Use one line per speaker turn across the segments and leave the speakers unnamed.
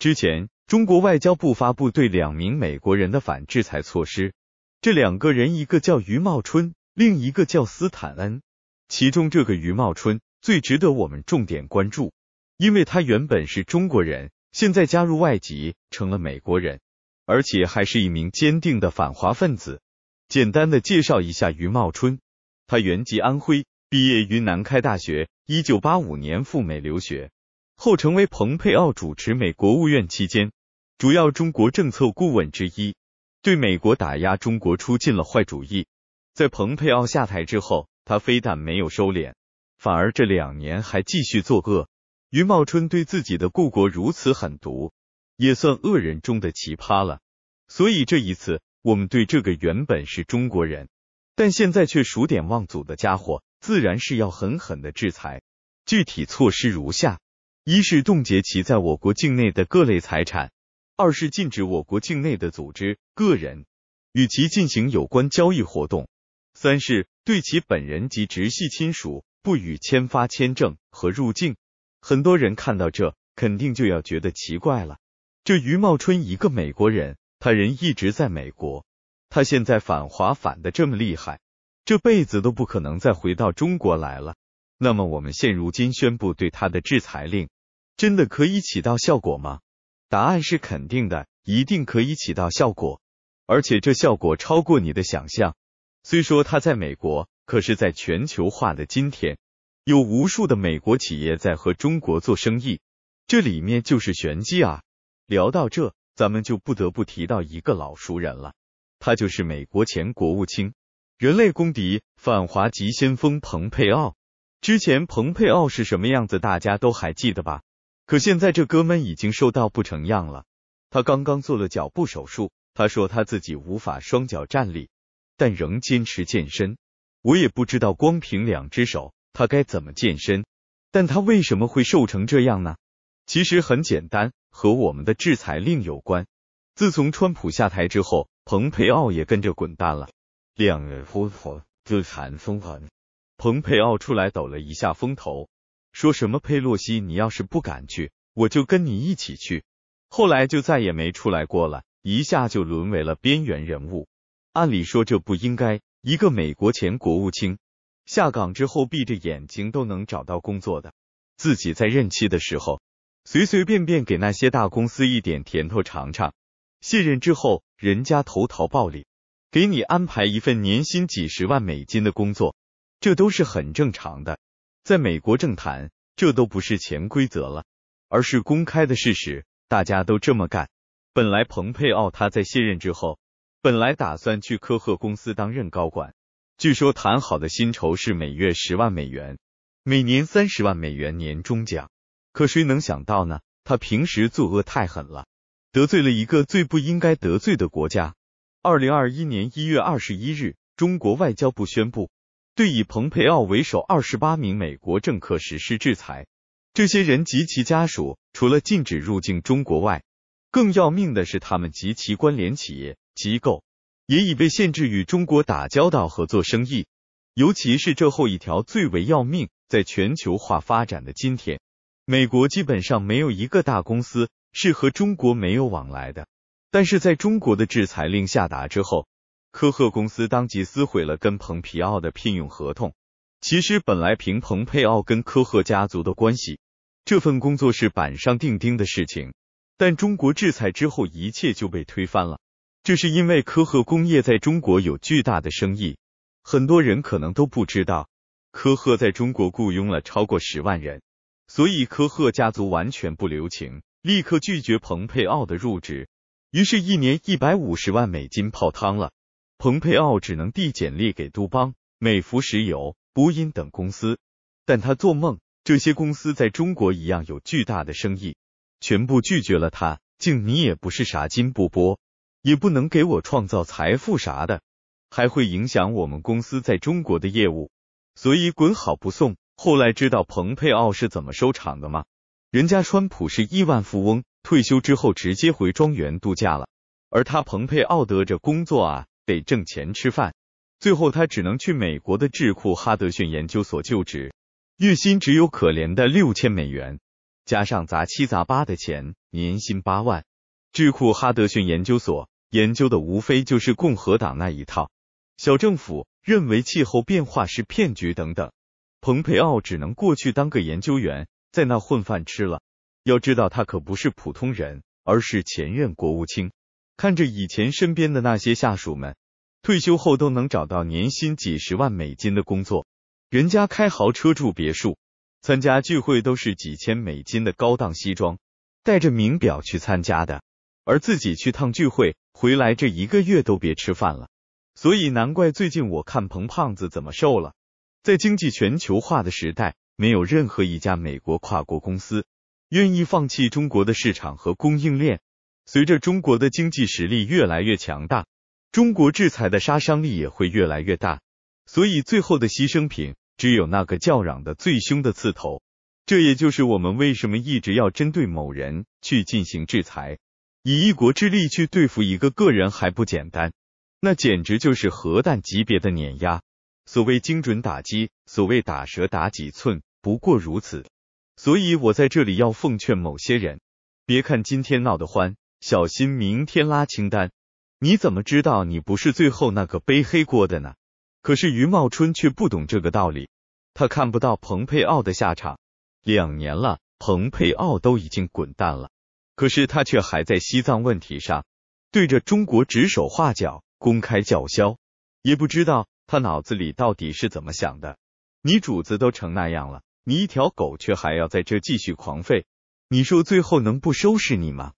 之前，中国外交部发布对两名美国人的反制裁措施。这两个人，一个叫余茂春，另一个叫斯坦恩。其中，这个余茂春最值得我们重点关注，因为他原本是中国人，现在加入外籍成了美国人，而且还是一名坚定的反华分子。简单的介绍一下余茂春，他原籍安徽，毕业于南开大学，一九八五年赴美留学。后成为蓬佩奥主持美国务院期间主要中国政策顾问之一，对美国打压中国出尽了坏主意。在蓬佩奥下台之后，他非但没有收敛，反而这两年还继续作恶。于茂春对自己的故国如此狠毒，也算恶人中的奇葩了。所以这一次，我们对这个原本是中国人，但现在却数典忘祖的家伙，自然是要狠狠的制裁。具体措施如下。一是冻结其在我国境内的各类财产；二是禁止我国境内的组织、个人与其进行有关交易活动；三是对其本人及直系亲属不予签发签证和入境。很多人看到这，肯定就要觉得奇怪了：这于茂春一个美国人，他人一直在美国，他现在反华反的这么厉害，这辈子都不可能再回到中国来了。那么，我们现如今宣布对他的制裁令，真的可以起到效果吗？答案是肯定的，一定可以起到效果，而且这效果超过你的想象。虽说他在美国，可是，在全球化的今天，有无数的美国企业在和中国做生意，这里面就是玄机啊！聊到这，咱们就不得不提到一个老熟人了，他就是美国前国务卿、人类公敌、反华急先锋彭佩奥。之前蓬佩奥是什么样子，大家都还记得吧？可现在这哥们已经瘦到不成样了。他刚刚做了脚部手术，他说他自己无法双脚站立，但仍坚持健身。我也不知道光凭两只手，他该怎么健身？但他为什么会瘦成这样呢？其实很简单，和我们的制裁令有关。自从川普下台之后，蓬佩奥也跟着滚蛋了。两蓬佩奥出来抖了一下风头，说什么佩洛西，你要是不敢去，我就跟你一起去。后来就再也没出来过了，一下就沦为了边缘人物。按理说这不应该，一个美国前国务卿下岗之后，闭着眼睛都能找到工作的，自己在任期的时候随随便便给那些大公司一点甜头尝尝，卸任之后人家投桃报李，给你安排一份年薪几十万美金的工作。这都是很正常的，在美国政坛，这都不是潜规则了，而是公开的事实，大家都这么干。本来蓬佩奥他在卸任之后，本来打算去科赫公司担任高管，据说谈好的薪酬是每月十万美元，每年三十万美元年终奖。可谁能想到呢？他平时作恶太狠了，得罪了一个最不应该得罪的国家。二零二一年一月二十一日，中国外交部宣布。对以蓬佩奥为首二十八名美国政客实施制裁，这些人及其家属除了禁止入境中国外，更要命的是，他们及其关联企业、机构也已被限制与中国打交道和做生意。尤其是这后一条最为要命。在全球化发展的今天，美国基本上没有一个大公司是和中国没有往来的。但是在中国的制裁令下达之后。科赫公司当即撕毁了跟蓬皮奥的聘用合同。其实本来凭蓬佩奥跟科赫家族的关系，这份工作是板上钉钉的事情。但中国制裁之后，一切就被推翻了。这是因为科赫工业在中国有巨大的生意，很多人可能都不知道，科赫在中国雇佣了超过十万人。所以科赫家族完全不留情，立刻拒绝蓬佩奥的入职。于是，一年一百五十万美金泡汤了。蓬佩奥只能递简历给杜邦、美孚石油、波音等公司，但他做梦，这些公司在中国一样有巨大的生意，全部拒绝了他。竟你也不是啥金不拨，也不能给我创造财富啥的，还会影响我们公司在中国的业务，所以滚好不送。后来知道蓬佩奥是怎么收场的吗？人家川普是亿万富翁，退休之后直接回庄园度假了，而他蓬佩奥得着工作啊。得挣钱吃饭，最后他只能去美国的智库哈德逊研究所就职，月薪只有可怜的六千美元，加上杂七杂八的钱，年薪八万。智库哈德逊研究所研究的无非就是共和党那一套，小政府，认为气候变化是骗局等等。蓬佩奥只能过去当个研究员，在那混饭吃了。要知道，他可不是普通人，而是前任国务卿。看着以前身边的那些下属们。退休后都能找到年薪几十万美金的工作，人家开豪车住别墅，参加聚会都是几千美金的高档西装，带着名表去参加的。而自己去趟聚会，回来这一个月都别吃饭了。所以难怪最近我看彭胖子怎么瘦了。在经济全球化的时代，没有任何一家美国跨国公司愿意放弃中国的市场和供应链。随着中国的经济实力越来越强大。中国制裁的杀伤力也会越来越大，所以最后的牺牲品只有那个叫嚷的最凶的刺头。这也就是我们为什么一直要针对某人去进行制裁，以一国之力去对付一个个人还不简单？那简直就是核弹级别的碾压。所谓精准打击，所谓打蛇打几寸，不过如此。所以我在这里要奉劝某些人：别看今天闹得欢，小心明天拉清单。你怎么知道你不是最后那个背黑锅的呢？可是于茂春却不懂这个道理，他看不到蓬佩奥的下场。两年了，蓬佩奥都已经滚蛋了，可是他却还在西藏问题上对着中国指手画脚，公开叫嚣。也不知道他脑子里到底是怎么想的。你主子都成那样了，你一条狗却还要在这继续狂吠，你说最后能不收拾你吗？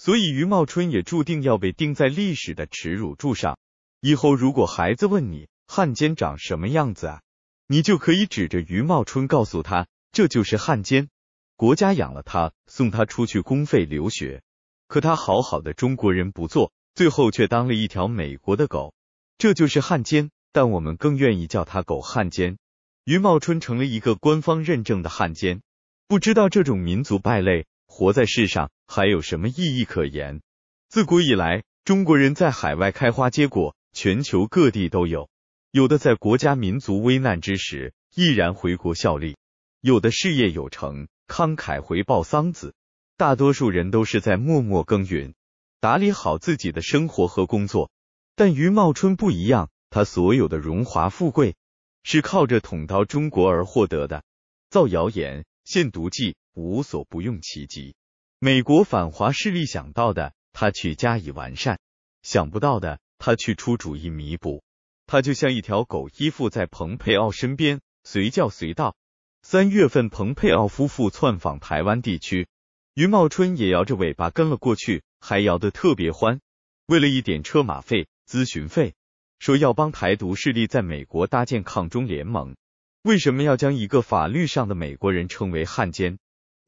所以，于茂春也注定要被钉在历史的耻辱柱上。以后如果孩子问你汉奸长什么样子啊，你就可以指着于茂春告诉他，这就是汉奸。国家养了他，送他出去公费留学，可他好好的中国人不做，最后却当了一条美国的狗，这就是汉奸。但我们更愿意叫他狗汉奸。于茂春成了一个官方认证的汉奸，不知道这种民族败类。活在世上还有什么意义可言？自古以来，中国人在海外开花结果，全球各地都有。有的在国家民族危难之时，毅然回国效力；有的事业有成，慷慨回报桑梓。大多数人都是在默默耕耘，打理好自己的生活和工作。但于茂春不一样，他所有的荣华富贵是靠着捅刀中国而获得的，造谣言、献毒计。无所不用其极，美国反华势力想到的，他去加以完善；想不到的，他去出主意弥补。他就像一条狗，依附在蓬佩奥身边，随叫随到。三月份，蓬佩奥夫妇窜访台湾地区，于茂春也摇着尾巴跟了过去，还摇得特别欢。为了一点车马费、咨询费，说要帮台独势力在美国搭建抗中联盟。为什么要将一个法律上的美国人称为汉奸？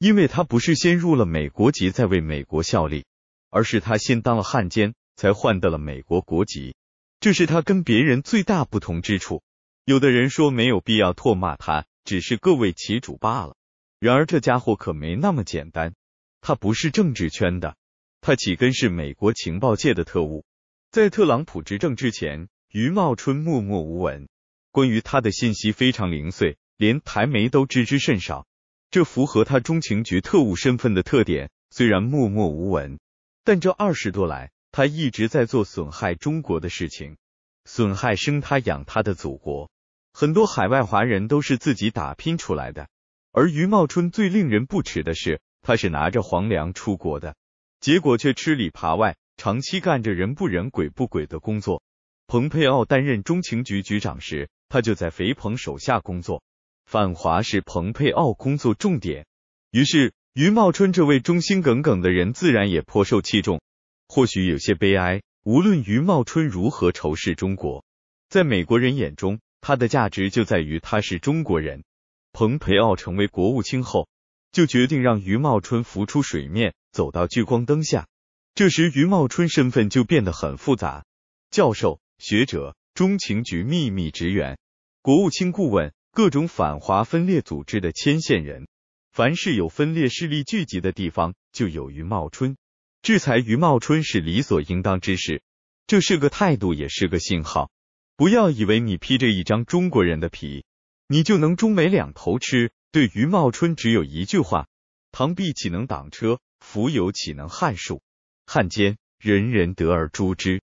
因为他不是先入了美国籍再为美国效力，而是他先当了汉奸才换得了美国国籍，这是他跟别人最大不同之处。有的人说没有必要唾骂他，只是各为其主罢了。然而这家伙可没那么简单，他不是政治圈的，他起根是美国情报界的特务。在特朗普执政之前，余茂春默默无闻，关于他的信息非常零碎，连台媒都知之甚少。这符合他中情局特务身份的特点。虽然默默无闻，但这二十多来，他一直在做损害中国的事情，损害生他养他的祖国。很多海外华人都是自己打拼出来的，而余茂春最令人不齿的是，他是拿着皇粮出国的，结果却吃里扒外，长期干着人不人鬼不鬼的工作。蓬佩奥担任中情局局长时，他就在肥鹏手下工作。反华是蓬佩奥工作重点，于是于茂春这位忠心耿耿的人自然也颇受器重。或许有些悲哀，无论于茂春如何仇视中国，在美国人眼中，他的价值就在于他是中国人。蓬佩奥成为国务卿后，就决定让于茂春浮出水面，走到聚光灯下。这时，于茂春身份就变得很复杂：教授、学者、中情局秘密职员、国务卿顾问。各种反华分裂组织的牵线人，凡是有分裂势力聚集的地方，就有余茂春。制裁余茂春是理所应当之事，这是个态度，也是个信号。不要以为你披着一张中国人的皮，你就能中美两头吃。对于茂春，只有一句话：螳臂岂能挡车，蜉蝣岂能撼树？汉奸，人人得而诛之。